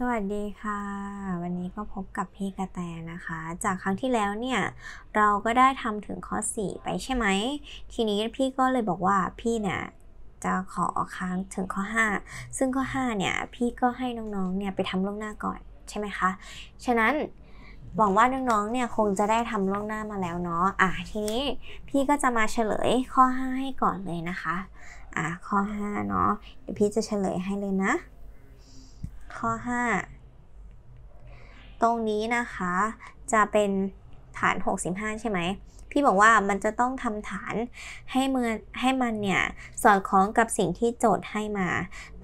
สวัสดีค่ะ วันนี้ก็พบกับพี่กระแตนะคะ จากครั้งที่แล้วเนี่ยเราก็ได้ทำถึงข้อ 4 ไปใช่ไหมทีนี้พี่ก็เลยบอกว่าพี่เนี่ยจะขอค้างถึงข้อ 5 ซึ่งข้อ5เนี่ยพี่ก็ให้น้องๆเนี่ยไปทำล่วงหน้าก่อนใช่ไหมคะฉะนั้นหวังว่าน้องๆเนี่ยคงจะได้ทำล่วงหน้ามาแล้วเนาะอ่ะทีนี้พี่ก็จะมาเฉลยข้อ 5 ให้ก่อนเลยนะคะอ่ะข้อ5เนาะเดี๋ยวพี่จะเฉลยให้เลยนะข้อ 5 ตรงนี้นะคะจะเป็นฐาน65ใช่ไหม พี่บอกว่ามันจะต้องทำฐานให้มือให้มันเนี่ย สอดคล้องกับสิ่งที่โจทย์ให้มา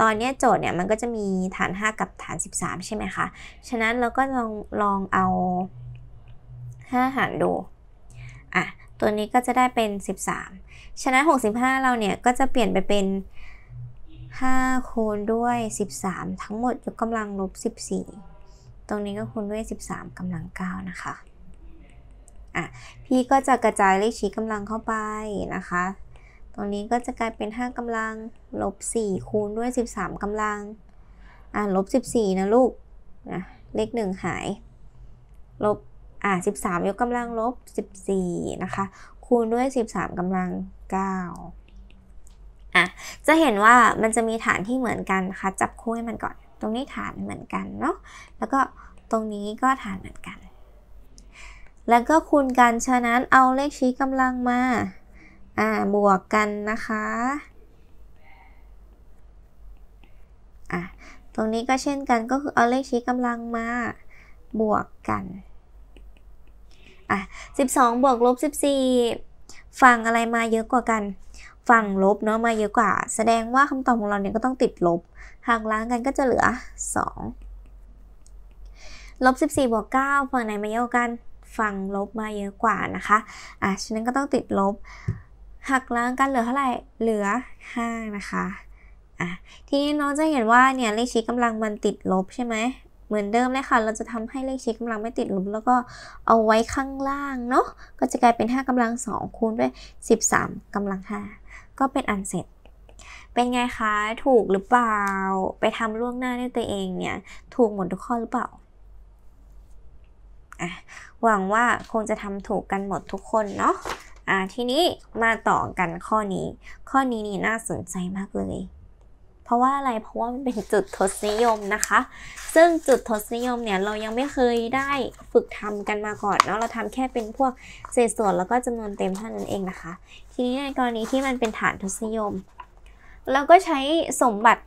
ตอนนี้โจทย์เนี่ยมันก็จะมีฐาน 5 กับฐาน 13 ใช่ไหมคะ ฉะนั้นเราก็ลองลองเอา 5 หารดู อ่ะ ตัวนี้ก็จะได้เป็น 13 ฉะนั้น 65 เราเนี่ย ก็จะเปลี่ยนไปเป็น5คูณด้วย 13 ทั้งหมดยกกำลังลบ14ตรงนี้ก็คูณด้วย 13กำลัง9นะคะ อ่ะ พี่ก็จะกระจายเลขชี้กำลังเข้าไปนะคะ ตรงนี้ก็จะกลายเป็น5กำลังลบ4คูณด้วย 13กำลังอ่ะลบ14นะลูกนะเลข1หายลบอ่ะ13ยกกำลังลบ14นะคะ คูณด้วย 13กำลัง 9อ่ะจะเห็นว่ามันจะมีฐานที่เหมือนกันนะคะจับคู่ให้มันก่อน ตรงนี้ฐานเหมือนกันเนาะ แล้วก็ตรงนี้ก็ฐานเหมือนกัน แล้วก็คูณกัน ฉะนั้นเอาเลขชี้กำลังมาอ่าบวกกันนะคะอ่ะตรงนี้ก็เช่นกัน ก็คือเอาเลขชี้กำลังมาบวกกันอ่ะ12 บวกลบ14ฝั่งอะไรมาเยอะกว่ากันฝั่งลบเนาะมาเยอะกว่า แสดงว่าคำตอบของเราเนี่ยก็ต้องติดลบหากล้างกันก็จะเหลือ2ลบ14บวก9ฝั่งไหนมาเยอะกันฝั่งลบมาเยอะกว่านะคะอ่ะฉะนั้นก็ต้องติดลบหักล้างกันเหลือเท่าไหร่เหลือ5นะคะอ่ะทีนี้น้องจะเห็นว่าเนี่ยเลขชี้กำลังมันติดลบใช่ไหมเหมือนเดิมเลยค่ะ เราจะทำให้เลขชี้กำลังไม่ติดลบแล้วก็เอาไว้ข้างล่างเนาะ ก็จะกลายเป็น 5กำลัง 2 คูณด้วย 13 กำลัง 5 ก็เป็นอันเสร็จ เป็นไงคะ ถูกหรือเปล่า ไปทำล่วงหน้าด้วยตัวเองเนี่ย ถูกหมดทุกข้อหรือเปล่า หวังว่าคงจะทำถูกกันหมดทุกคนเนาะอะทีนี้มาต่อกันข้อนี้ ข้อนี้นี่น่าสนใจมากเลยราะว่าอะไร เพราะว่ามันเป็นจุดทศนิยมนะคะ ซึ่งจุดทศนิยมเนี่ยเรายังไม่เคยได้ฝึกทำกันมาก่อนเนาะ เราทำแค่เป็นพวกเศษส่วน แล้วก็จำนวนเต็มเท่านั้นเองนะคะ ทีนี้ในกรณีที่มันเป็นฐานทศนิยม เราก็ใช้สมบัติ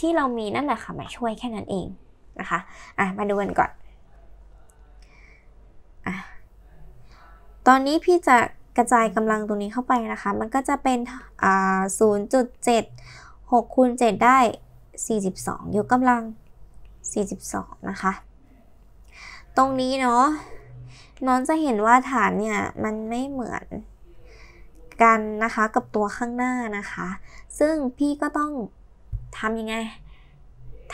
ที่เรามีนั่นแหละค่ะมาช่วยแค่นั้นเองนะคะอ่ะมาดูกันก่อนอ่ะตอนนี้พี่จะกระจายกำลังตรงนี้เข้าไปนะคะ มันก็จะเป็นอ่า0.7 6คูณ7ได้ 42 ยกกำลัง 42 นะคะ ตรงนี้เนาะน้องจะเห็นว่าฐานเนี่ย มันไม่เหมือน กันนะคะ กับตัวข้างหน้านะคะ ซึ่งพี่ก็ต้องทำยังไง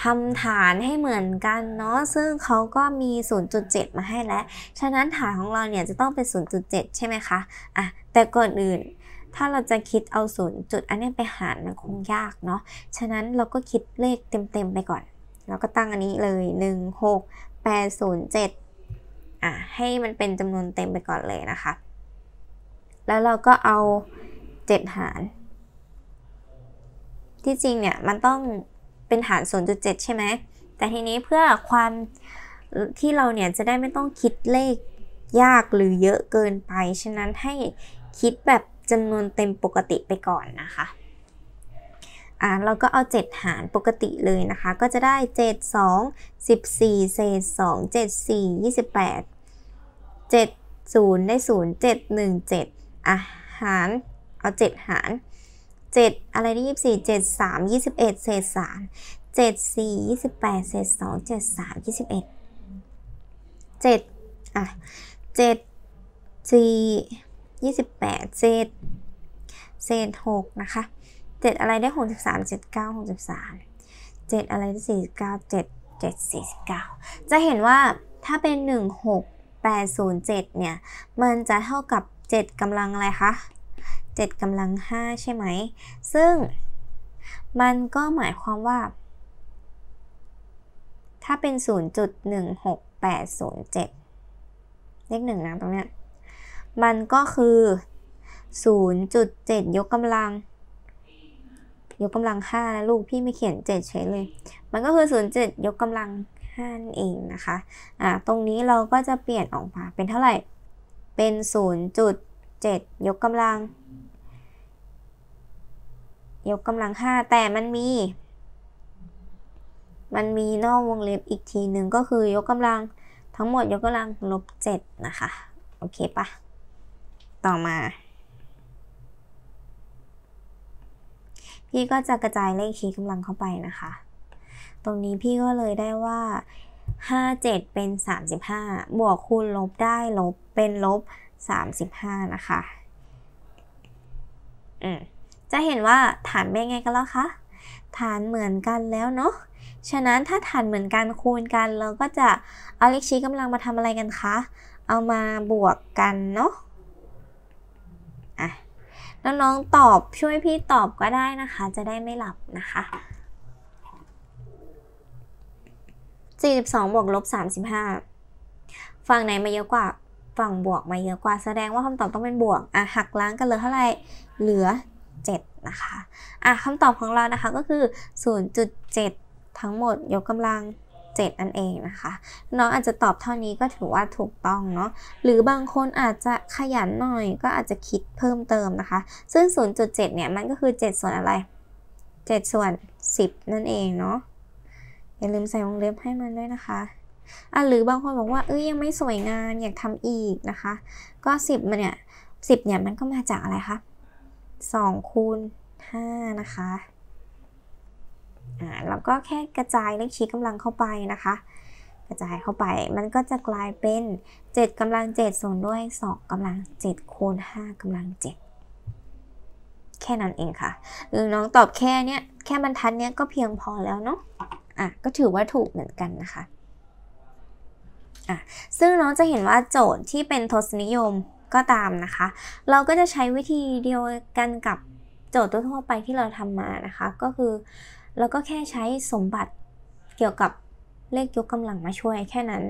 ทำฐานให้เหมือนกันเนาะซึ่งเขาก็มี 0.7 มาให้แล้ว ฉะนั้นฐานของเราเนี่ย จะต้องเป็น 0.7 ใช่ไหมคะ อ่ะ แต่ก่อนอื่นถ้าเราจะคิดเอาศูนย์จุดอันนี้ไปหารมันคงยากเนาะ ฉะนั้นเราก็คิดเลขเต็ม ๆ ไปก่อน เราก็ตั้งอันนี้เลย 1 6 8 0 7อ่ะให้มันเป็นจำนวนเต็มไปก่อนเลยนะคะ แล้วเราก็เอา 7 หาร ที่จริงเนี่ยมันต้องเป็นหาร 0.7ใช่ไหมแต่ทีนี้เพื่อความที่เราเนี่ยจะได้ไม่ต้องคิดเลขยากหรือเยอะเกินไป ฉะนั้นให้คิดแบบจำนวนเต็มปกติไปก่อนนะคะ อ่าเราก็เอา 7 หารปกติเลยนะคะ ก็จะได้ 7 2 14เศษ2 7 4 28 7 0ได้0 7 1 7 อ่ะ หาร เอา 7 หาร 7 อะไรได้24 7 3 21 เศษ3 7 4 28เศษ2 7 3 21 7 อ่ะ7 4 28เศษเศษ6นะคะ7อะไรได้63 79 63 7อะไรได้49 7 7 49 จะเห็นว่าถ้าเป็น 16807เนี่ย มันจะเท่ากับ 7กำลังอะไรคะ 7กำลัง 5 ใช่ไหม ซึ่งมันก็หมายความว่า ถ้าเป็น 0.16807เลขหนึ่งนะตรงเนี้ยมันก็คือ 0.7 ยกกำลัง ยกกำลัง 5 นะลูก พี่ไม่เขียน 7 เฉยเลย มันก็คือ 0.7 ยกกำลัง5นั่นเองนะคะ อ่า ตรงนี้เราก็จะเปลี่ยนออกมาเป็นเท่าไหร่ เป็น 0.7 ยกกำลัง ยกกำลัง 5 แต่มันมี มันมีนอกวงเล็บอีกทีหนึ่งก็คือยกกำลังทั้งหมดยกกำลังลบ7นะคะ โอเคปะต่อมา พี่ก็จะกระจายเลขคีย์กำลังเข้าไปนะคะ ตรงนี้พี่ก็เลยได้ว่า 57 เป็น 35 บวกคูณลบได้ลบเป็นลบ35นะคะจะเห็นว่าฐานเป็นไงกันแล้วคะฐานเหมือนกันแล้วเนาะฉะนั้นถ้าฐานเหมือนกันคูณกันเราก็จะเอาเลขชี้กำลังมาทำอะไรกันคะเอามาบวกกันเนาะอะน้องๆตอบช่วยพี่ตอบก็ได้นะคะ จะได้ไม่หลับนะคะ 42บวกลบ35ฝั่งไหนมาเยอะกว่าฝั่งบวกมาเยอะกว่าแสดงว่าคำตอบต้องเป็นบวกอ่ะหักล้างกันเลยเท่าไหร่ เหลือ 7 นะคะอ่ะคำตอบของเรานะคะ ก็คือ 0.7 ทั้งหมด ยกกำลัง7นั่นเองนะคะ น้องอาจจะตอบเท่านี้ก็ถือว่าถูกต้องเนาะ หรือบางคนอาจจะขยันหน่อย ก็อาจจะคิดเพิ่มเติมนะคะ ซึ่ง 0.7 เนี่ย มันก็คือ 7 ส่วนอะไร 7 ส่วน 10 นั่นเองเนาะ อย่าลืมใส่วงเล็บให้มันด้วยนะคะ อ่ะ หรือบางคนบอกว่าเอ้ยยังไม่สวยงามอยากทำอีกนะคะ ก็ 10มันเนี่ย10เนี่ยมันก็มาจากอะไรคะ2คูณ5นะคะอ่าเราก็แค่กระจายเลขชี้กำลังเข้าไปนะคะกระจายเข้าไปมันก็จะกลายเป็น7กำลัง7ส่วนด้วย2กำลัง7คูณ5กำลัง7แค่นั้นเองค่ะหรือน้องตอบแค่เนี้ยแค่บรรทัดเนี้ยก็เพียงพอแล้วเนาะอ่ะก็ถือว่าถูกเหมือนกันนะคะอ่ะซึ่งน้องจะเห็นว่าโจทย์ที่เป็นทศนิยมก็ตามนะคะ เราก็จะใช้วิธีเดียวกันกับโจทย์ทั่วไปที่เราทำมานะคะก็คือเราก็แค่ใช้สมบัติเกี่ยวกับเลขยกกำลังมาช่วย แค่นั้น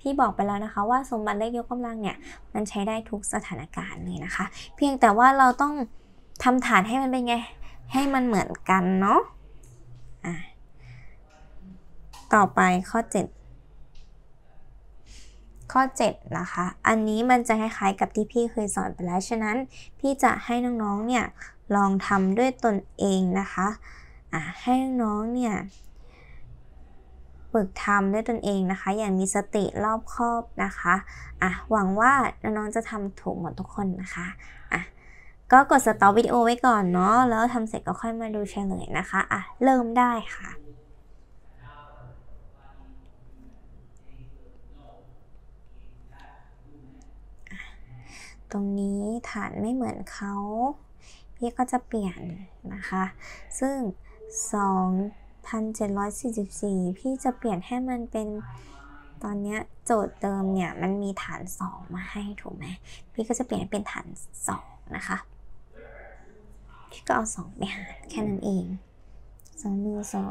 พี่บอกไปแล้วนะคะ ว่าสมบัติเลขยกกำลังเนี่ยมันใช้ได้ทุกสถานการณ์เลยนะคะ เพียงแต่ว่าเราต้องทำฐานให้มันเป็นไง ให้มันเหมือนกันเนาะะต่อไปข้อ 7 ข้อ 7 นะคะ อันนี้มันจะคล้ายๆกับที่พี่เคยสอนไปแล้ว ฉะนั้นพี่จะให้น้องๆเนี่ยลองทำด้วยตนเองนะคะอะให้น้องเนี่ยฝึกทำด้วยตนเองนะคะ อย่างมีสติรอบคอบนะคะ อ่ะ หวังว่าน้องจะทำถูกหมดทุกคนนะคะ อ่ะ ก็กดสต็อปวิดีโอไว้ก่อนเนาะแล้วทำเสร็จก็ค่อยมาดูเฉลยนะคะ อ่ะ เริ่มได้ค่ะ ตรงนี้ฐานไม่เหมือนเขาพี่ก็จะเปลี่ยนนะคะ ซึ่ง2,744 พี่จะเปลี่ยนให้มันเป็นตอนนี้โจทย์เดิมเนี่ยมันมีฐาน 2 มาให้ถูกไหมพี่ก็จะเปลี่ยนเป็นฐาน 2 นะคะพี่ก็เอา2ไปหารแค่นั้นเอง2 1 2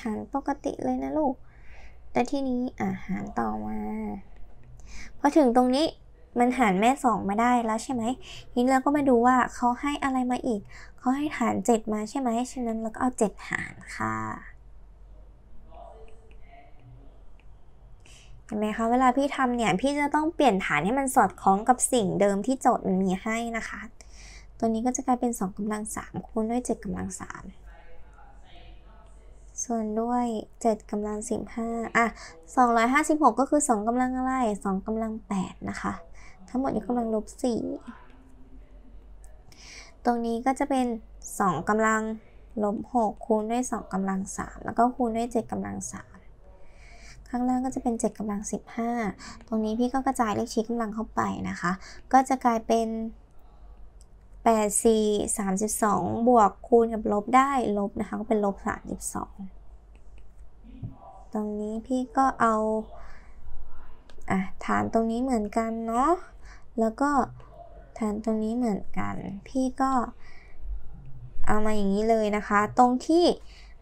หารปกติเลยนะลูก แต่ที่นี้อาหารต่อมา พอถึงตรงนี้มันหารแม่2มาได้แล้วใช่ไหมทีนี้เราก็มาดูว่าเขาให้อะไรมาอีก เขาให้ฐาน 7 มาใช่ไหม ฉะนั้นเราก็เอา7หารค่ะ เห็นไหมคะเวลาพี่ทำเนี่ย พี่จะต้องเปลี่ยนฐานให้มันสอดคล้องกับสิ่งเดิมที่โจทย์มันมีให้นะคะ ตัวนี้ก็จะกลายเป็น 2กำลัง3คูณด้วย 7กำลัง3ส่วนด้วย7กำลัง 15 อ่ะ 256 ก็คือ2กำลังอะไร2กำลัง8นะคะ ทั้งหมดอยู่กำลังลบ4ตรงนี้ก็จะเป็น2กำลังลบ6คูณด้วย2กำลัง3แล้วก็คูณด้วย7กำลัง3ข้างล่างก็จะเป็น 7กำลัง 15 ตรงนี้พี่ก็กระจายเลขชี้กำลังเข้าไปนะคะ ก็จะกลายเป็น8 4 32 บวกคูณกับลบได้ลบนะคะก็เป็นลบ 32 ตรงนี้พี่ก็เอาอ่ะฐานตรงนี้เหมือนกันเนาะ แล้วก็ฐานตรงนี้เหมือนกัน พี่ก็เอามาอย่างนี้เลยนะคะ ตรงที่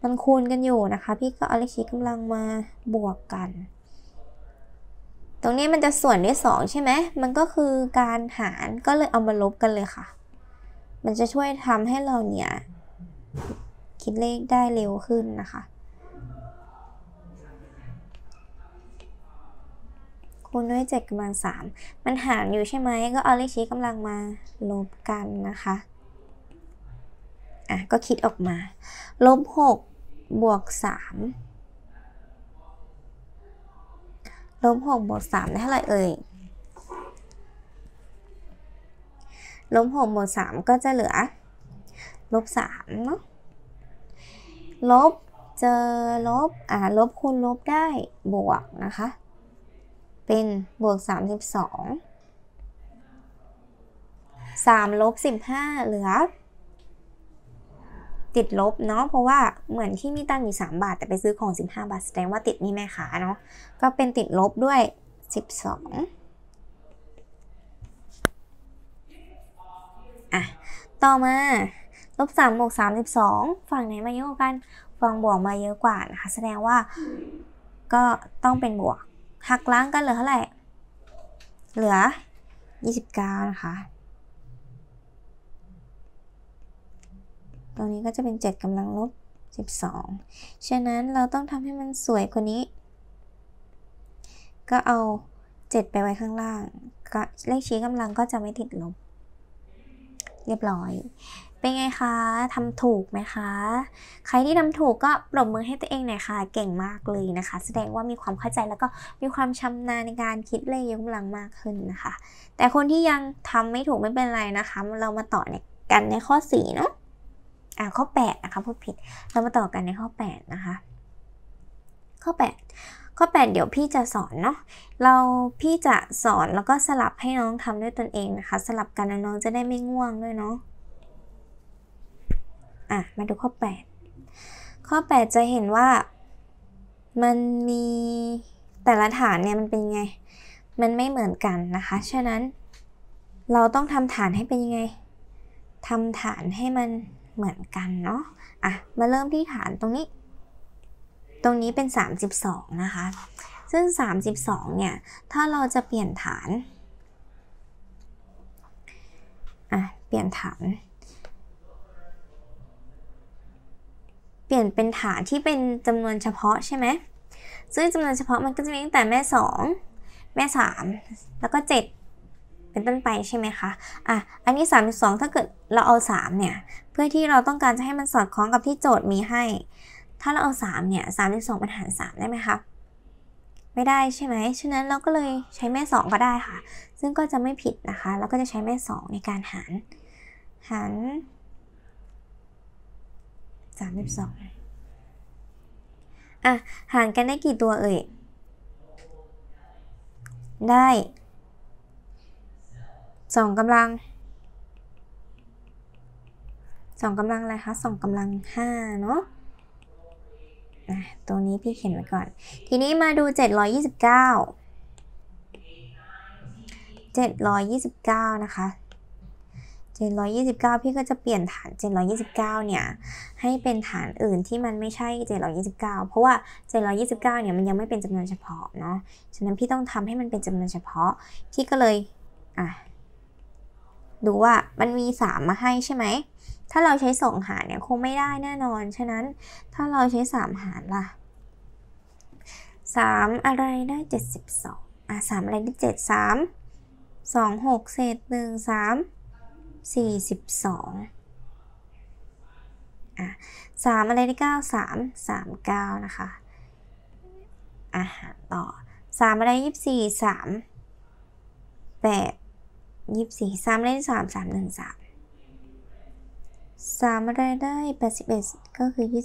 มันคูณกันอยู่นะคะ พี่ก็เอาเลขชี้กำลังมาบวกกัน ตรงนี้มันจะส่วนด้วย 2ใช่ไหมมันก็คือการหารก็เลยเอามาลบกันเลยค่ะมันจะช่วยทำให้เราเนี่ย คิดเลขได้เร็วขึ้นนะคะคูณด้วยเจ็ดกำลังสามมันหารอยู่ใช่ไหมก็เอาเลขชี้กำลังมาลบกันนะคะ อ่ะก็คิดออกมาลบหกบวกสามลบหกบวกสามได้เท่าไหร่เอ่ยลบหกบวกสามก็จะเหลือ ลบสามเนาะลบ เจอ ลบ อ่า ลบคูณลบได้บวก นะคะ เป็นบวกสามิบองสามลบสิบห้าเหลือ ติดลบเนาะเพราะว่าเหมือนที่มีตังอยู่สามบาท แต่ไปซื้อของสิบห้าบาท แสดงว่าติดนี่แม่ค้าเนาะก็เป็นติดลบด้วยสิบองอ่ะต่อมาลบสามบวกสสสามิบองฝั่งไหนมาเยอะกว่ากัน ฝั่งบวกมาเยอะกว่านะคะ แสดงว่าก็ต้องเป็นบวก หักล้างกันเหลือเท่าไหร่ เหลือยี่สิบก้านะคะตรงนี้ก็จะเป็นเจ็ดกำลังลบสสิบองฉะนั้นเราต้องทำให้มันสวยกว่านี้ ก็เอาเจ็ดไปไว้ข้างล่าง เลขชี้กำลังก็จะไม่ติดลบเรียบร้อย เป็นไงคะทำถูกไหมคะ ใครที่ทำถูกก็ปรบมือให้ตัวเองหน่อยค่ะ เก่งมากเลยนะคะ แสดงว่ามีความเข้าใจแล้วก็มีความชำนาญในการคิดเลขยกกำลังมากขึ้นนะคะ แต่คนที่ยังทำไม่ถูกไม่เป็นไรนะคะ เรามาต่อนกันในข้อส่เนาะ อ่าข้อแปดนะคะพูดผิด เรามาต่อกันในข้อแปดนะคะ ข้อแปดข้อ 8 เดี๋ยวพี่จะสอนเนาะ เราพี่จะสอนแล้วก็สลับให้น้องทำด้วยตนเองนะคะ สลับกันน้องจะได้ไม่ง่วงด้วยเนาะ อ่ะมาดูข้อ 8 ข้อ8จะเห็นว่ามันมีแต่ละฐานเนี่ยมันเป็นยังไง มันไม่เหมือนกันนะคะ ฉะนั้นเราต้องทำฐานให้เป็นยังไง ทำฐานให้มันเหมือนกันเนาะ อ่ะมาเริ่มที่ฐานตรงนี้ตรงนี้เป็น 32 นะคะ ซึ่ง 32เนี่ย ถ้าเราจะเปลี่ยนฐาน อ่ะ เปลี่ยนฐาน เปลี่ยนเป็นฐานที่เป็นจำนวนเฉพาะใช่ไหมซึ่งจำนวนเฉพาะมันก็จะมีตั้งแต่แม่2แม่3แล้วก็ 7 เป็นต้นไปใช่ไหมคะ อ่ะ อันนี้ 32 ถ้าเกิดเราเอา3เนี่ย เพื่อที่เราต้องการจะให้มันสอดคล้องกับที่โจทย์มีให้ถ้าเราเอา3เนี่ย3เบ็นหาร3ได้ไหมคะไม่ได้ใช่ไหมฉะนั้นเราก็เลยใช้แม่ 2 ก็ได้ค่ะ ซึ่งก็จะไม่ผิดนะคะ เราก็จะใช้แม่ 2 ในการหาร หาร 32อ่ะหารกันได้กี่ตัวเอ่ยได้ 2กำลังสองกำลังอะไรคะสองกำลังห้าเนาะตรงนี้พี่เขียนไว้ก่อน ทีนี้มาดู 729 729 นะคะ 729 พี่ก็จะเปลี่ยนฐาน 729 เนี่ย ให้เป็นฐานอื่นที่มันไม่ใช่ 729 เพราะว่า 729 เนี่ยมันยังไม่เป็นจำนวนเฉพาะเนาะฉะนั้นพี่ต้องทำให้มันเป็นจำนวนเฉพาะ พี่ก็เลย อ่ะ ดูว่ามันมี3 มาให้ใช่ไหมถ้าเราใช้2หารเนี่ยคงไม่ได้แน่นอน ฉะนั้นถ้าเราใช้3หารล่ะ 3 อะไรได้ 72อ่ะ3อะไรได้ 7 3 2 6เศษ1 3 42อ่ะ3อะไรได้ 9 3 3 9นะคะอาหารต่อ 3 อะไร 24 3 8 24 3ยี่น3 3 1 3สาอะไร ได้ 81 ก็คือ 27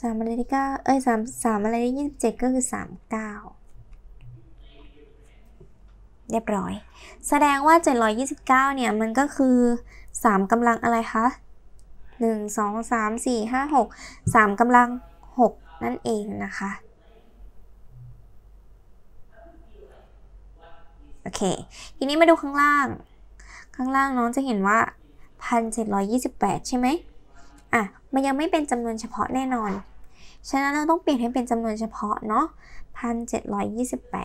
3อะไรได้าเอ้ยสามอะไรได้27 ก็คือ 39 เรียบร้อย แสดงว่า 729 เนี่ย มันก็คือ 3กำลังอะไรคะ 1 2 3 4 5 6 3กำลัง 6 นั่นเองนะคะ โอเค ทีนี้มาดูข้างล่าง ข้างล่างน้องจะเห็นว่า1,728 ใช่ไหม อ่ะ มันยังไม่เป็นจำนวนเฉพาะแน่นอน ฉะนั้นเราต้องเปลี่ยนให้เป็นจำนวนเฉพาะเนาะ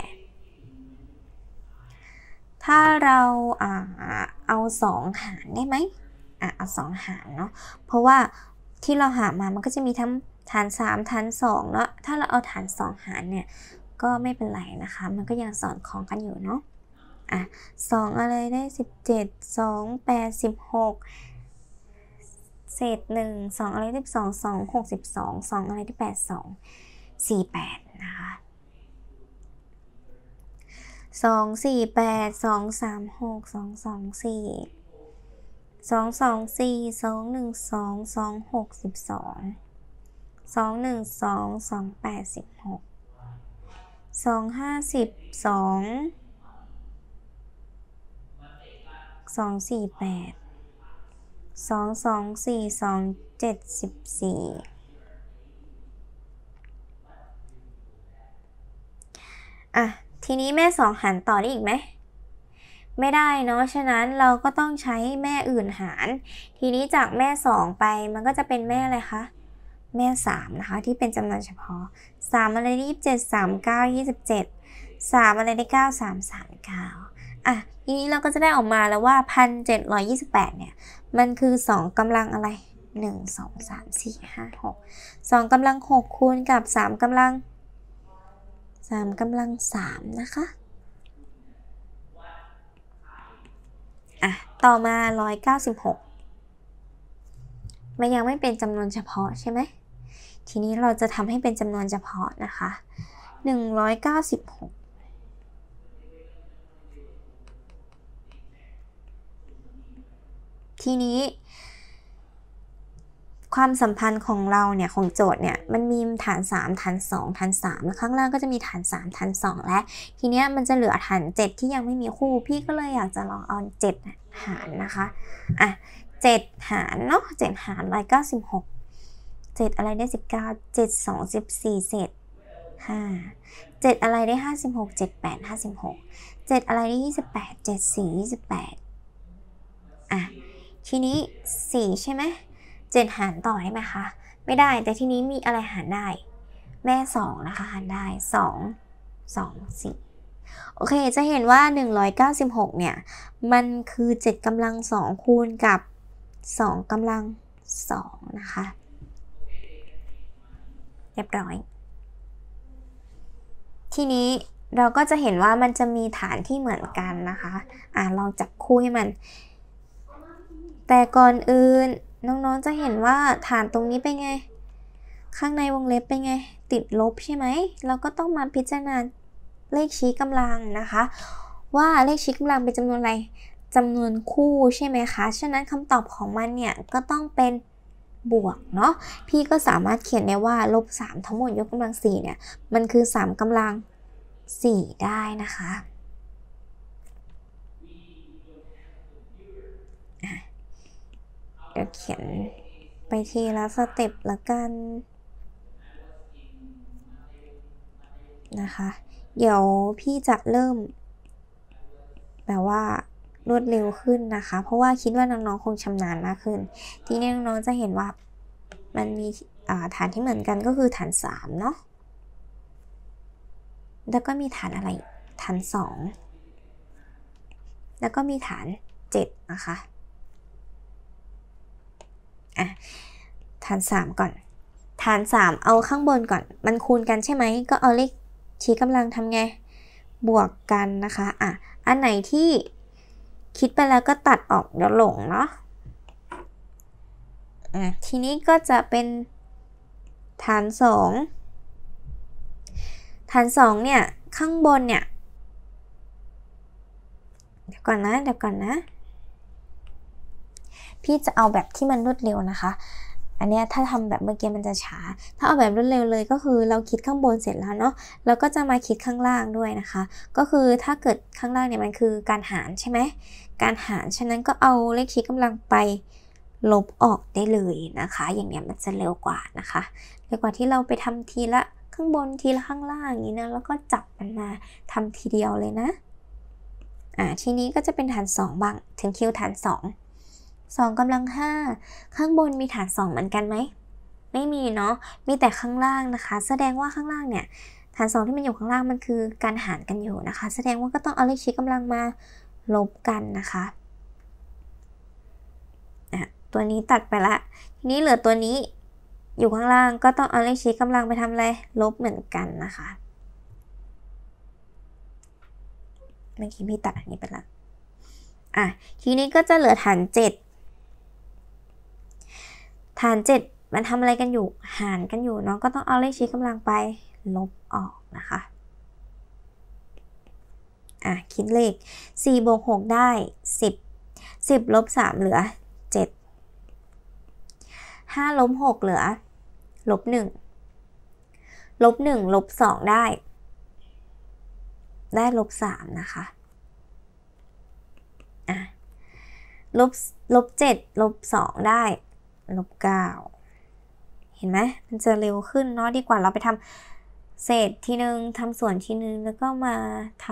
1,728 ถ้าเราอ่าเอา 2 หารได้ไหม อ่ะ เอา2หารเนาะ เพราะว่าที่เราหามา มันก็จะมีทั้งฐาน3ฐาน2เนาะ ถ้าเราเอาฐาน 2 หารเนี่ย ก็ไม่เป็นไรนะคะ มันก็ยังสอดคล้องกันอยู่เนาะอะสองอะไรได้สิบเจ็ดสองแปดสิบหกเศษหนึ่งสองอะไรที่สองสองหกสิบสองสองอะไรที่แปดสองสี่แปดนะคะสองสี่แปดสองสามหกสองสองสี่สองสองสี่สองหนึ่งสองสองหกสิบสองสองหนึ่งสองสองแปดสิบหกสองห้าสิบสองสองสี่แปดสองสองสี่สองเจ็ดสิบสี่อ่ะ ทีนี้แม่สองหารต่อได้อีกไหม ไม่ได้เนาะ ฉะนั้นเราก็ต้องใช้แม่อื่นหาร ทีนี้จากแม่สองไปมันก็จะเป็นแม่อะไรคะ แม่สามนะคะ ที่เป็นจำนวนเฉพาะสามอะไรได้ยี่สิบเจ็ดสามเก้ายี่สิบเจ็ดสามอะไรได้เก้าสามสามเก้าอ่ะทีนี้เราก็จะได้ออกมาแล้วว่า 1728 เนี่ย มันคือ 2กำลังอะไร 1 2 3 4 5 6 2กำลัง 6 คูณกับ 3 กำลัง 3 กำลัง 3 นะคะ อ่ะ ต่อมา 196มันยังไม่เป็นจำนวนเฉพาะใช่ไหมทีนี้เราจะทำให้เป็นจำนวนเฉพาะนะคะ 196ทีนี้ ความสัมพันธ์ของเราเนี่ยของโจทย์เนี่ย มันมีฐาน3ฐาน2ฐาน3แล้วข้างล่างก็จะมีฐาน3ฐาน 2 และทีเนี้ยมันจะเหลือฐาน 7 ที่ยังไม่มีคู่พี่ก็เลยอยากจะลองเอา7หารนะคะ อ่ะ7หารเนาะ7หาร1 9ก6 7 อะไรได้ 19 7 2 14เศษ5 7อะไรได้ 56 7 8 56 7 อะไรได้ 28 7 4 28 อ่ะทีนี้ 4 ใช่ไหม เจ็ดหารต่อได้ไหมคะ ไม่ได้ แต่ทีนี้มีอะไรหารได้ แม่ 2 นะคะ หารได้ 2 2 4 โอเคจะเห็นว่า 196 เนี่ย มันคือ 7กำลัง 2 คูณกับ 2กำลัง2นะคะ เรียบร้อย ทีนี้เราก็จะเห็นว่ามันจะมีฐานที่เหมือนกันนะคะ อ่าลองจับคู่ให้มันแต่ก่อนอื่นน้องๆจะเห็นว่าฐานตรงนี้เป็นไง ข้างในวงเล็บเป็นไง ติดลบใช่ไหมเราก็ต้องมาพิจารณาเลขชี้กำลังนะคะ ว่าเลขชี้กำลังเป็นจำนวนอะไรจำนวนคู่ใช่ไหมคะ ฉะนั้นคำตอบของมันเนี่ย ก็ต้องเป็นบวกเนาะพี่ก็สามารถเขียนได้ว่าลบ3ทั้งหมดยกกำลัง4เนี่ยมันคือ3กำลัง4 ได้นะคะดี๋ยวเขียนไปทีละสเต็ปละกัน นะคะ เดี๋ยวพี่จะเริ่มแบบว่ารวดเร็วขึ้นนะคะ เพราะว่าคิดว่าน้อง ๆ คงชำนาญมากขึ้น ทีนี้น้องๆ จะเห็นว่ามันมีฐานที่เหมือนกันก็คือฐานสามเนาะ แล้วก็มีฐานอะไรฐานสอง แล้วก็มีฐานเจ็ดนะคะอ่ะฐาน 3 ก่อนฐาน 3 เอาข้างบนก่อน มันคูณกันใช่ไหมก็เอาเลขชี้กำลังทำไง บวกกันนะคะ อ่ะอันไหนที่คิดไปแล้วก็ตัดออกเดี๋ยวหลงเนาะะทีนี้ก็จะเป็นฐาน2ฐาน 2 เนี่ย ข้างบนเนี่ยเดี๋ยวก่อนนะเดี๋ยวก่อนนะพี่จะเอาแบบที่มันรวดเร็วนะคะ อันนี้ถ้าทำแบบเมื่อกี้มันจะช้า ถ้าเอาแบบรวดเร็วเลยก็คือเราคิดข้างบนเสร็จแล้วเนาะเราก็จะมาคิดข้างล่างด้วยนะคะ ก็คือถ้าเกิดข้างล่างเนี่ยมันคือการหารใช่ไหมการหารฉะนั้นก็เอาเลขคิดกำลังไปลบออกได้เลยนะคะ อย่างเนี้ยมันจะเร็วกว่านะคะ เร็วกว่าที่เราไปทำทีละข้างบนทีละข้างล่างอย่างนี้นะแล้วก็จับมันมาทำทีเดียวเลยนะ อ่าทีนี้ก็จะเป็นฐาน 2บ้างถึงคิวฐาน 2 2กำลัง 5 ข้างบนมีฐาน 2 เหมือนกันไหม ไม่มีเนาะ มีแต่ข้างล่างนะคะ แสดงว่าข้างล่างเนี่ยฐาน2ที่มันอยู่ข้างล่างมันคือการหารกันอยู่นะคะ แสดงว่าก็ต้องเอาเลขชี้กำลังมาลบกันนะคะ ตัวนี้ตัดไปละ ทีนี้เหลือตัวนี้อยู่ข้างล่างก็ต้องเอาเลขชี้กำลังไปทำอะไรลบเหมือนกันนะคะ เมื่อกี้พี่ตัดอันนี้ไปละอ่ะทีนี้ก็จะเหลือฐาน 7ฐาน7มันทำอะไรกันอยู่ หารกันอยู่เนาะ ก็ต้องเอาเลขชี้กำลังไปลบออกนะคะ อ่ะ คิดเลข4บวก6ได้ 10 10 ลบ 3 เหลือ 7 5ลบ6เหลือ ลบ 1 ลบ 1 ลบ 2 ได้ ได้ลบ3นะคะ อ่ะลบลบ 7 ลบ 2 ได้ลบ9 เห็นไหมมันจะเร็วขึ้นเนาะดีกว่า เราไปทำเศษทีหนึงทำส่วนทีนึงแล้วก็มาท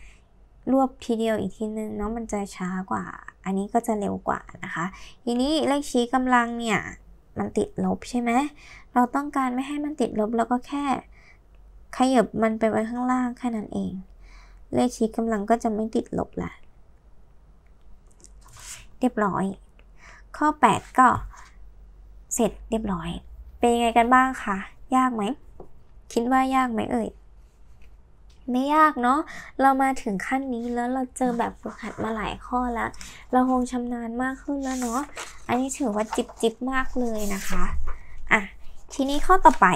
ำรวบทีเดียวอีกทีนึงเนาะมันจะช้ากว่า อันนี้ก็จะเร็วกว่านะคะ ทีนี้เลขชี้กำลังเนี่ย มันติดลบใช่ไหมเราต้องการไม่ให้มันติดลบแล้วก็แค่ ขยับมันไปไว้ข้างล่างแค่นั้นเอง เลขชี้กำลังก็จะไม่ติดลบละเรียบร้อย ข้อ8ก็เสร็จเรียบร้อย เป็นยังไงกันบ้างคะ ยากไหม คิดว่ายากไหมเอ่ย ไม่ยากเนาะ เรามาถึงขั้นนี้แล้วเราเจอแบบฝึกหัดมาหลายข้อแล้ว เราคงชำนาญมากขึ้นแล้วเนาะ อันนี้ถือว่าจิบจิบมากเลยนะคะ อ่ะทีนี้ข้อต่อไป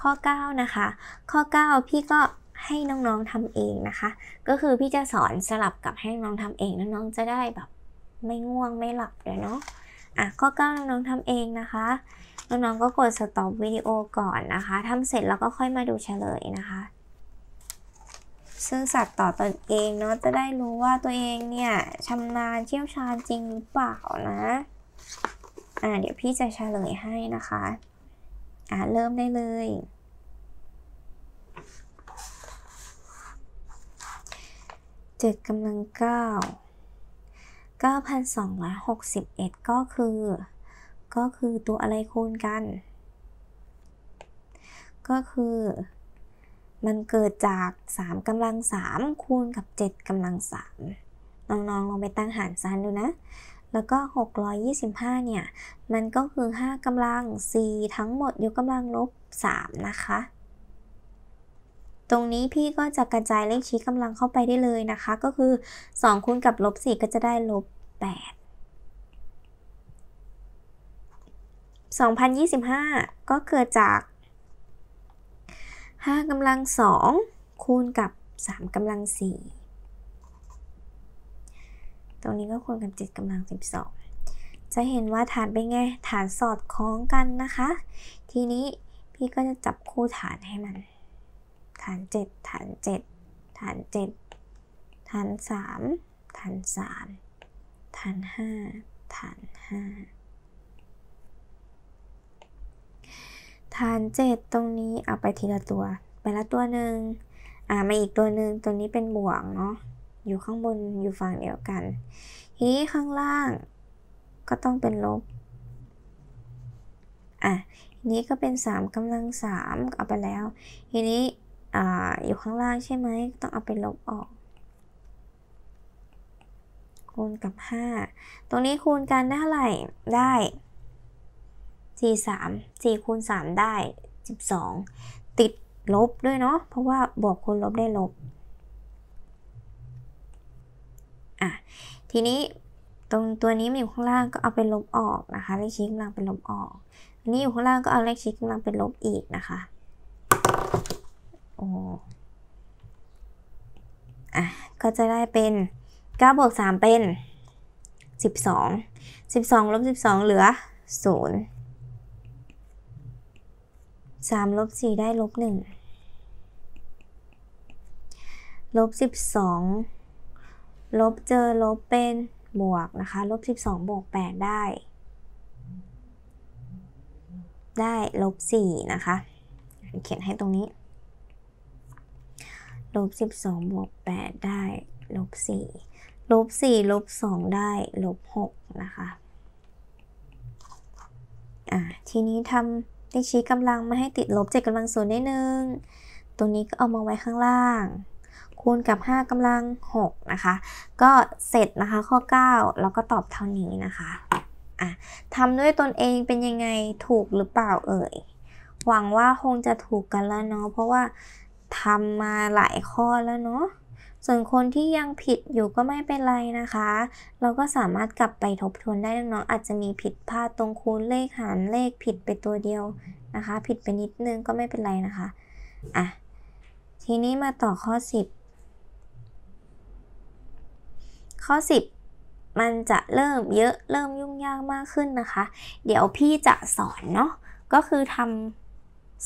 ข้อ9นะคะ ข้อ 9 พี่ก็ให้น้องๆทำเองนะคะ ก็คือพี่จะสอนสลับกับให้น้องทำเองน้องๆจะได้แบบ ไม่ง่วงไม่หลับเลยเนาะอ่ะข้อ9น้องๆทำเองนะคะ น้องๆก็กดสต็อปวิดีโอก่อนนะคะ ทำเสร็จแล้วก็ค่อยมาดูเฉลยนะคะซื่อสัตย์ต่อตอนเองเนาะจะได้รู้ว่าตัวเองเนี่ยชำนาญเชี่ยวชาญจริงหรือเปล่านะ อ่ะเดี๋ยวพี่จะเฉลยให้นะคะ อ่ะเริ่มได้เลย เจ็ดกำลังเก้า9,261ก็คือก็คือตัวอะไรคูณกัน ก็คือมันเกิดจาก 3กำลัง 3 คูณกับ 7กำลัง3น้องๆลองไปตั้งหารซันดูนะ แล้วก็ 625 เนี่ย มันก็คือ 5กำลัง 4 ทั้งหมดยกกำลังลบ3นะคะตรงนี้พี่ก็จะกระจายเลขชี้กำลังเข้าไปได้เลยนะคะ ก็คือ 2คูณกับลบ4ก็จะได้ลบ8 2025 ก็เกิดจาก 5กำลัง 2คูณกับ 3กำลัง 4 ตรงนี้ก็คูณกับ 7กำลัง 12 จะเห็นว่าฐานเป็นไงฐานสอดคล้องกันนะคะ ทีนี้พี่ก็จะจับคู่ฐานให้มันฐาน 7 ฐาน7ฐาน7ฐาน 3 ฐาน3ฐาน5 ฐาน5ฐาน 7 ตรงนี้เอาไปทีละตัว ไปละตัวหนึ่ง อ่า มาอีกตัวหนึ่งตัวนี้เป็นบวกเนาะ อยู่ข้างบนอยู่ฝั่งเดียวกัน ทีนี้ข้างล่างก็ต้องเป็นลบ อ่ะนี้ก็เป็น3กำลัง3เอาไปแล้ว ทีนี้ออยู่ข้างล่างใช่ไหมต้องเอาไปลบออก คูณกับ 5 ตรงนี้คูณกันได้เท่าไหร่ได้4 3 4คูณ3ได้ 12 ติดลบด้วยเนาะเพราะว่าบวกคูณลบได้ลบอ่ะทีนี้ตรงตัวนี้มันอยู่ข้างล่างก็เอาไปลบออกนะคะเลขชี้กำลังเป็นลบออกอันนี้อยู่ข้างล่างก็เอาเลขชี้กำลังเป็นลบอีกนะคะโอ้อ่ะ ก็จะได้เป็น9บวก3เป็น 12 12ลบ12 เหลือ 0 3ลบ4ได้ลบ 1 ลบ 12 ลบเจอลบเป็นบวกนะคะ ลบ12 บวก 8 ได้ ได้ลบ4นะคะ เขียนให้ตรงนี้ลบ12บวก8ได้ลบ4ลบ4ลบ2ได้ลบ6นะคะ อ่ะ ทีนี้ทำได้ชี้กำลังมาให้ติดลบ7กำลังศูนย์ได้หนึ่งตัวนี้ก็เอามาไว้ข้างล่าง คูณกับ5กำลัง6นะคะ ก็เสร็จนะคะข้อ9แล้วก็ตอบเท่านี้นะคะ อ่ะทำด้วยตนเองเป็นยังไงถูกหรือเปล่าเอ่ย หวังว่าคงจะถูกกันแล้วเนาะเพราะว่าทำมาหลายข้อแล้วเนาะ ส่วนคนที่ยังผิดอยู่ก็ไม่เป็นไรนะคะ เราก็สามารถกลับไปทบทวนได้น้องๆ อาจจะมีผิดพลาดตรงคูณเลขหารเลขผิดไปตัวเดียวนะคะ ผิดไปนิดนึงก็ไม่เป็นไรนะคะ อ่ะ ทีนี้มาต่อข้อ 10 ข้อ 10 มันจะเริ่มเยอะเริ่มยุ่งยากมากขึ้นนะคะ เดี๋ยวพี่จะสอนเนาะ ก็คือทำ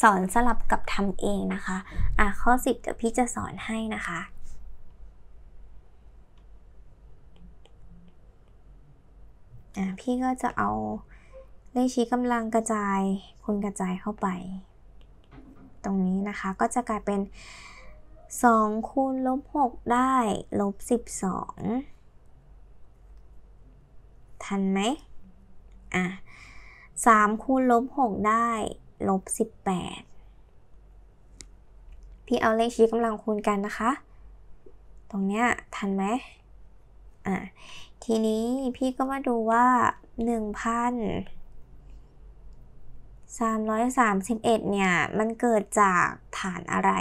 สอนสลับกับทำเองนะคะ อ่ะข้อสิบเดี๋ยวพี่จะสอนให้นะคะ อ่ะพี่ก็จะเอาเลขชี้กำลังกระจายคูณกระจายเข้าไป ตรงนี้นะคะ ก็จะกลายเป็น 2คูณลบ6ได้ ลบ 12 ทันไหม อ่ะ3คูณลบ6ได้ลบ18พี่เอาเลขชี้กำลังคูณกันนะคะ ตรงเนี้ยทันไหมอ่ะทีนี้พี่ก็มาดูว่า 1,331 เนี่ย มันเกิดจากฐานอะไร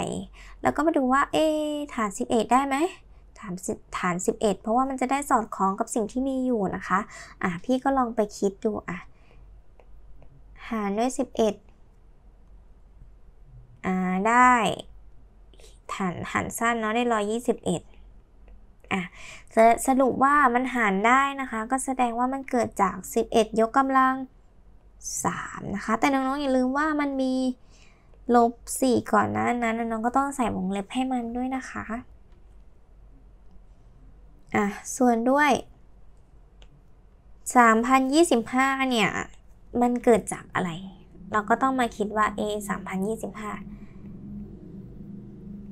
แล้วก็มาดูว่า เอฐาน 11 ได้ไหมฐานฐาน 11 เพราะว่ามันจะได้สอดคล้องกับสิ่งที่มีอยู่นะคะ อ่ะพี่ก็ลองไปคิดดูอ่ะหารด้วย 11ได้ฐานหานสั้นเนาะได้ร้อยยี่สิบเอ็ดอ่ะ สรุปว่ามันหารได้นะคะ ก็แสดงว่ามันเกิดจาก 11 ยกกำลัง3นะคะแต่น้องๆอย่าลืมว่ามันมีลบ 4 ก่อนนะนั้นน้องก็ต้องใส่วงเล็บให้มันด้วยนะคะ อ่ะ ส่วนด้วย 3,025 เนี่ย มันเกิดจากอะไรเราก็ต้องมาคิดว่า A 3025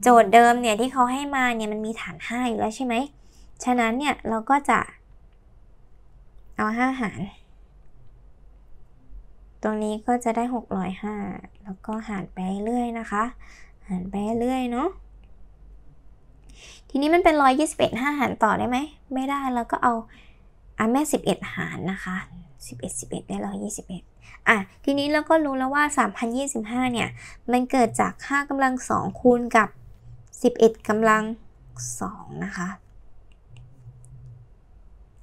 โจทย์เดิมเนี่ยที่เขาให้มาเนี่ยมันมีฐาน 5 อยู่แล้วใช่ไหม ฉะนั้นเนี่ยเราก็จะเอา 5 หาร ตรงนี้ก็จะได้ 605 แล้วก็หารไปเรื่อยนะคะ หารไปเรื่อยเนาะ ทีนี้มันเป็น 121 5หารต่อได้ไหม ไม่ได้เราก็เอาอ่ะแม่11 หารนะคะ 11 11 ได้ 121อ่ะ ทีนี้เราก็รู้แล้วว่า 3,025 เนี่ย มัน เกิดจากค่ากำลังสองคูณกับ 11กำลังสองนะคะ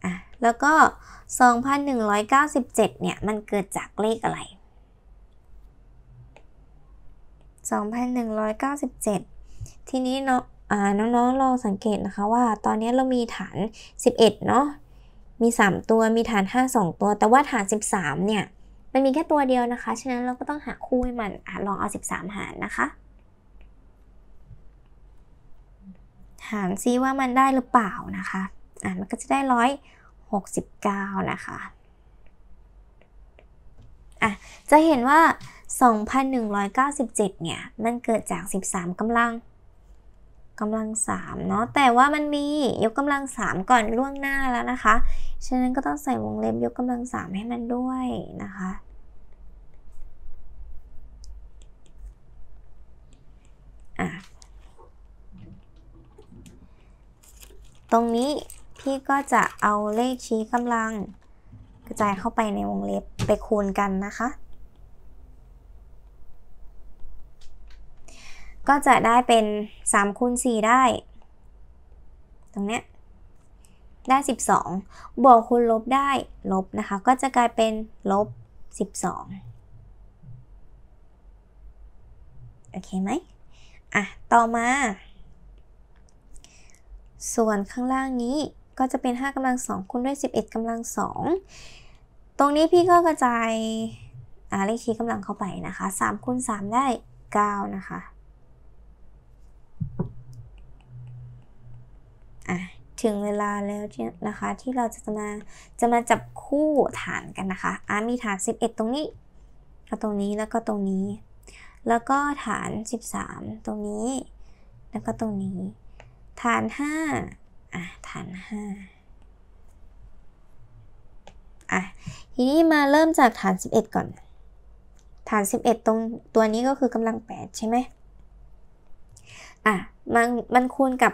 อะแล้วก็ 2,197 เนี่ย มันเกิดจากเลขอะไร 2,197 ทีนี้เนาะน้อง ๆ ลองสังเกตนะคะว่า ตอนนี้เรามีฐาน 11เนาะ มี 3 ตัว มีฐาน 5 2 ตัว แต่ว่าฐาน 13เนี่ยมันมีแค่ตัวเดียวนะคะ ฉะนั้นเราก็ต้องหาคู่ให้มันอลองเอา13 หารนะคะ หารซิว่ามันได้หรือเปล่านะคะ อ่ะ มันก็จะได้ร้อยหกสิบเก้านะคะ อ่ะ จะเห็นว่า 2,197เนี่ยมันเกิดจาก 13 กำลังกำลัง3เนาะ แต่ว่ามันมียกกำลัง3ก่อนล่วงหน้าแล้วนะคะ ฉะนั้นก็ต้องใส่วงเล็บยกกำลัง3ให้มันด้วยนะคะตรงนี้พี่ก็จะเอาเลขชี้กำลัง กระจายเข้าไปในวงเล็บไปคูณกันนะคะ ก็จะได้เป็น 3 คูณ 4 ได้ ตรงเนี้ยได้ 12 บวกคูณลบได้ลบนะคะ ก็จะกลายเป็นลบ12โอเคไหมอ่ะ ต่อมา ส่วนข้างล่างนี้ก็จะเป็น 5กำลังสองคูณด้วย 11กำลังสอง ตรงนี้พี่ก็กระจายเลขคี้กำลังเข้าไปนะคะ3คูณ3ได้ 9 นะคะ อ่ะถึงเวลาแล้วนะคะที่เราจะมาจะมาจับคู่ฐานกันนะคะ อ่ะมีฐาน 11 ตรงนี้ก็ตรงนี้แล้วก็ตรงนี้แล้วก็ฐาน 13 ตรงนี้ แล้วก็ตรงนี้ ฐาน5อ่ะฐาน5อ่ะทีนี้มาเริ่มจากฐาน 11 ก่อน ฐาน 11 ตรงตัวนี้ก็คือกำลัง8ใช่ไหมอ่ะมันมันคูณกับ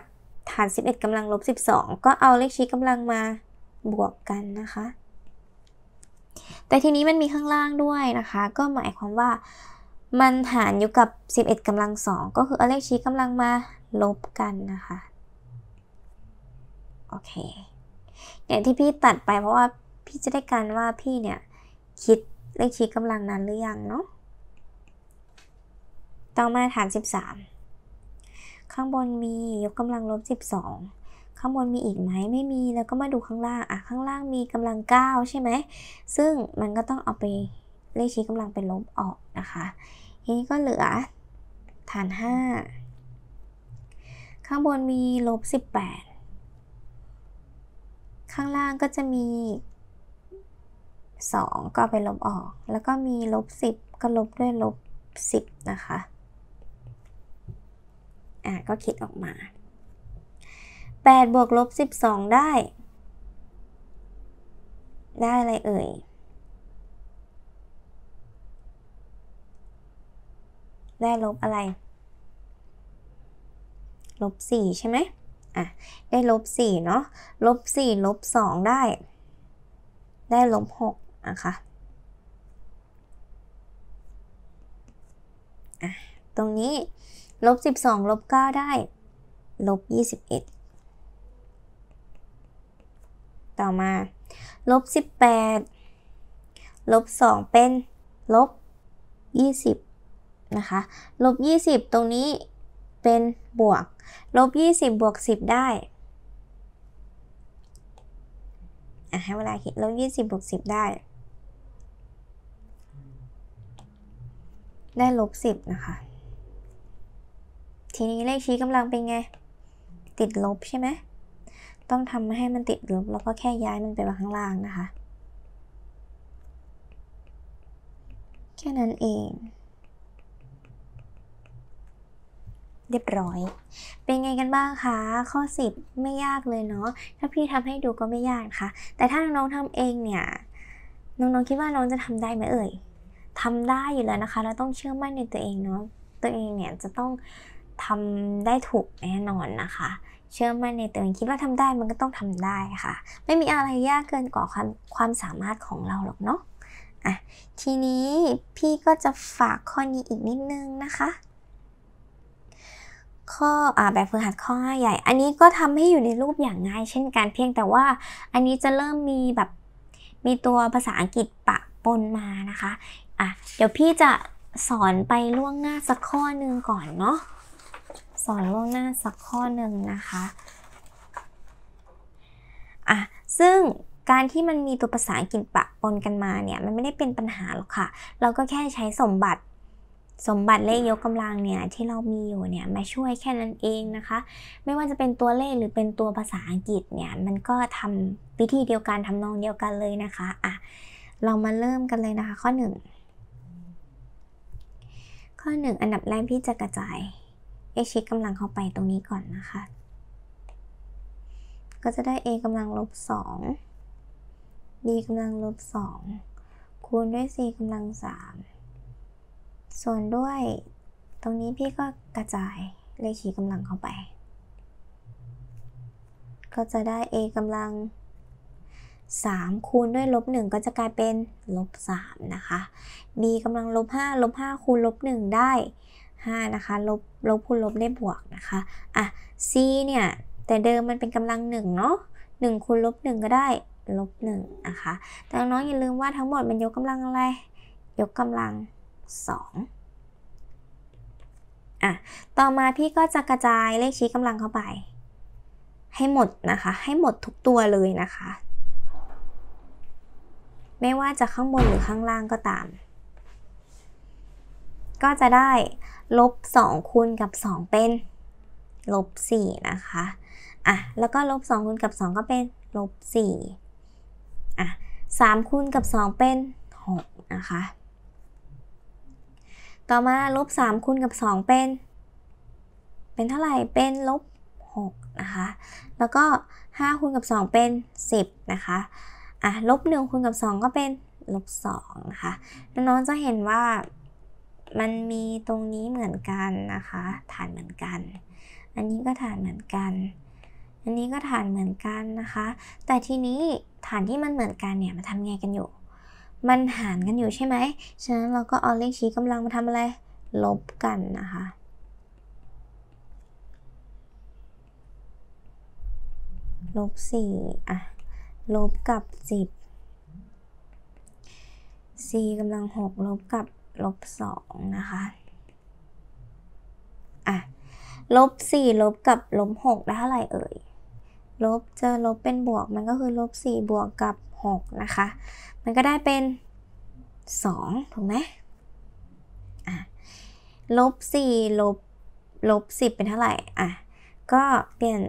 ฐาน 11กำลังลบ12 ก็เอาเลขชี้กำลังมาบวกกันนะคะ แต่ทีนี้มันมีข้างล่างด้วยนะคะ ก็หมายความว่ามันหารอยู่กับ 11กำลังสองก็คือเอาเลขชี้กำลังมาลบกันนะคะ โอเคอย่างที่พี่ตัดไปเพราะว่าพี่จะได้การว่าพี่เนี่ยคิดเลขชี้กำลังนั้นหรือยังเนาะต่อมาฐาน13 ข้างบนมียกกำลังลบ12 ข้างบนมีอีกไหมไม่มีแล้วก็มาดูข้างล่าง อ่ะ ข้างล่างมีกำลัง 9 ใช่ไหม ซึ่งมันก็ต้องเอาไปเลขชี้กำลังไปลบออกนะคะทีนี้ก็เหลือฐาน5ข้างบนมีลบ18ข้างล่างก็จะมี2ก็ไปลบออก แล้วก็มีลบ10ก็ลบด้วยลบ10นะคะ อ่ะ ก็คิดออกมา8บวกลบ12ได้ ได้อะไรเอ่ยได้ลบอะไร ลบ4ใช่ไหมอ่ะ ได้ลบ4เนาะลบ 4 ลบ2ได้ ได้ลบ6นะคะ อ่ะ ตรงนี้ ลบ 12 ลบ9ได้ ลบ 21 ต่อมา ลบ 18 ลบ2เป็น ลบ20นะคะลบ 20 ตรงนี้เป็นบวก ลบ20บวก10 ได้ให้เวลาคิดลบ20บวก10 ได้ ได้ลบ 10นะคะ ทีนี้ เลขชี้กำลังเป็นไง ติดลบใช่ไหมต้องทำให้มันติด ลบแล้วก็แค่ย้ายมันไปวางข้างล่างนะคะ แค่นั้นเองเรียบร้อย เป็นไงกันบ้าง คะ ข้อ 10 ไม่ยากเลยเนาะ ถ้าพี่ทำให้ดูก็ไม่ยากค่ะ แต่ถ้าน้องๆทำเองเนี่ย น้องๆ คิดว่าน้องจะทำได้ไหมเอ่ยทำได้อยู่แล้วนะคะ เราต้องเชื่อมั่นในตัวเองเนาะ ตัวเองเนี่ยจะต้องทำได้ถูกแน่นอนนะคะ เชื่อมั่นในตัวเอง คิดว่าทำได้มันก็ต้องทำได้ค่ะ ไม่มีอะไรยากเกินกว่า ความความสามารถของเราหรอกเนาะ อ่ะ ทีนี้พี่ก็จะฝากข้อนี้อีกนิดนึงนะคะข้ออแบบฝึกหัดข้อง่ายใหญ่ อันนี้ก็ทำให้อยู่ในรูปอย่างง่าย เช่นกันเพียงแต่ว่าอันนี้จะเริ่มมีแบบมีตัวภาษาอังกฤษปะปนมานะคะอ่ะเดี๋ยวพี่จะสอนไปล่วงหน้าสักข้อหนึ่งก่อนเนาะสอนล่วงหน้าสักข้อหนึ่งนะคะอ่ะซึ่งการที่มันมีตัวภาษาอังกฤษปะปนกันมาเนี่ยมันไม่ได้เป็นปัญหาหรอกค่ะ เราก็แค่ใช้สมบัติสมบัติเลขยกกำลังเนี่ยที่เรามีอยู่เนี่ยมาช่วยแค่นั้นเองนะคะ ไม่ว่าจะเป็นตัวเลขหรือเป็นตัวภาษาอังกฤษเนี่ยมันก็ทำวิธีเดียวกันทำนองเดียวกันเลยนะคะอ่ะเรามาเริ่มกันเลยนะคะ ข้อ 1 ข้อ 1 อันดับแรกพี่จะกระจายเอชิกกำลังเข้าไปตรงนี้ก่อนนะคะ ก็จะได้ a กำลังลบ2 b กำลังลบ2คูณด้วย c กำลัง3ส่วนด้วยตรงนี้พี่ก็กระจายเลขขีกำลังเข้าไป ก็จะได้ a กำลัง 3 คูณด้วยลบ1ก็จะกลายเป็นลบ3นะคะ b กำลังลบ5ลบ5คูณลบ1ได้5นะคะลบลบคูณลบได้บวกนะคะ อ่ะ c เนี่ยแต่เดิมมันเป็นกำลัง1เนาะ1คูณลบ1ก็ได้ลบ1นะคะแต่น้องอย่าลืมว่าทั้งหมดมันยกกำลังอะไรยกกำลัง2อ่ะ ต่อมาพี่ก็จะกระจายเลขชี้กำลังเข้าไป ให้หมดนะคะ ให้หมดทุกตัวเลยนะคะ ไม่ว่าจะข้างบนหรือข้างล่างก็ตาม ก็จะได้ลบ2คูณกับ 2 เป็นลบ4นะคะ อ่ะ แล้วก็ลบ2คูณกับ 2 ก็เป็นลบ4อ่ะ3คูณกับ 2 เป็น 6 นะคะต่อมาลบ3คูณกับ2เป็น เป็นเท่าไหร่เป็นลบ6นะคะแล้วก็5คูณกับ2เป็น 10นะคะอ่ะลบ1คูณกับ2ก็เป็นลบ2นะคะน้องๆจะเห็นว่ามันมีตรงนี้เหมือนกันนะคะฐานเหมือนกันอัน นี้ก็ฐานเหมือนกันอันนี้ก็ฐานเหมือนกันนะคะแต่ทีนี้ฐานที่มันเหมือนกันเนี่ยมาทำไงกันอยู่มันหารกันอยู่ใช่ไหม ฉะนั้นเราก็เอาเลขชี้กำลังมาทำอะไร ลบกันนะคะ ลบสี่อ่ะ ลบกับสิบสี่กำลังหกลบกับ ลบสองนะคะ อ่ะลบสี่ลบกับลบหกได้เท่าไหร่เอ่ย ลบเจอลบเป็นบวก มันก็คือลบสี่บวกกับหกนะคะมันก็ได้เป็น 2 ถูกไหมลบ4ลบลบ10เป็นเท่าไหร่ อ่ะ ก็เปลี่ยน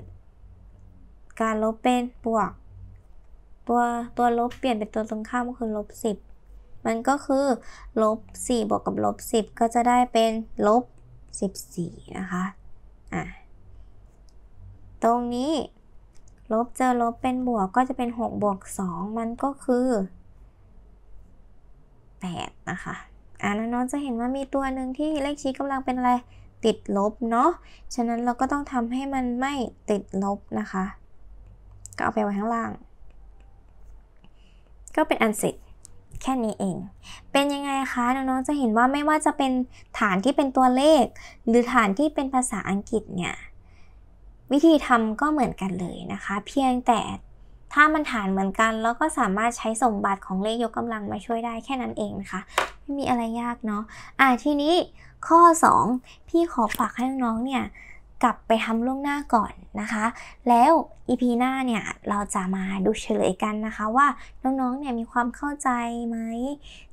การลบเป็นบวกตัวตัวลบเปลี่ยนเป็นตัวตรงข้ามก็คือลบ10มันก็คือลบ4บวกกับลบ10ก็จะได้เป็นลบ14นะคะ อ่ะ ตรงนี้ ลบเจอลบเป็นบวกก็จะเป็น6บวก2มันก็คือ8นะคะ อ่าน้องๆ จะเห็นว่ามีตัวหนึ่งที่เลขชี้กำลังเป็นอะไร ติดลบเนาะ ฉะนั้นเราก็ต้องทำให้มันไม่ติดลบนะคะ ก็เอาไปไว้ข้างล่าง ก็เป็นอันเสร็จแค่นี้เอง เป็นยังไงคะน้องๆ จะเห็นว่าไม่ว่าจะเป็นฐานที่เป็นตัวเลข หรือฐานที่เป็นภาษาอังกฤษเนี่ย วิธีทำก็เหมือนกันเลยนะคะเพียงแต่ถ้ามันฐานเหมือนกันแล้วก็สามารถใช้สมบัติของเลขยกกำลังมาช่วยได้แค่นั้นเองนะคะ ไม่มีอะไรยากเนาะอ่ะทีนี้ข้อ 2 พี่ขอฝากให้น้องเนี่ยกลับไปทำล่วงหน้าก่อนนะคะ แล้วอีพีหน้าเนี่ยเราจะมาดูเฉลยกันนะคะว่าน้องๆเนี่ยมีความเข้าใจไหม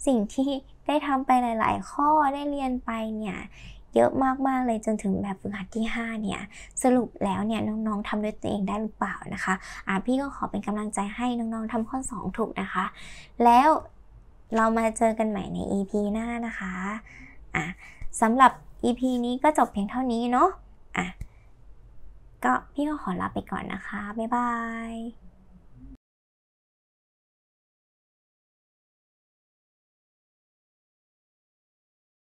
สิ่งที่ได้ทำไปหลายๆ ข้อได้เรียนไปเนี่ยเยอะมากๆเลยจนถึงแบบฝึกหัดที่5เนี่ยสรุปแล้วเนี่ยน้องๆทำด้วยตัวเองได้หรือเปล่านะคะอ่าพี่ก็ขอเป็นกำลังใจให้น้องๆทำข้อ 2 ถูกนะคะ แล้วเรามาเจอกันใหม่ใน EP หน้านะคะอ่ะสำหรับ EP นี้ก็จบเพียงเท่านี้เนาะอ่ะก็พี่ก็ขอลาไปก่อนนะคะ บ๊ายบาย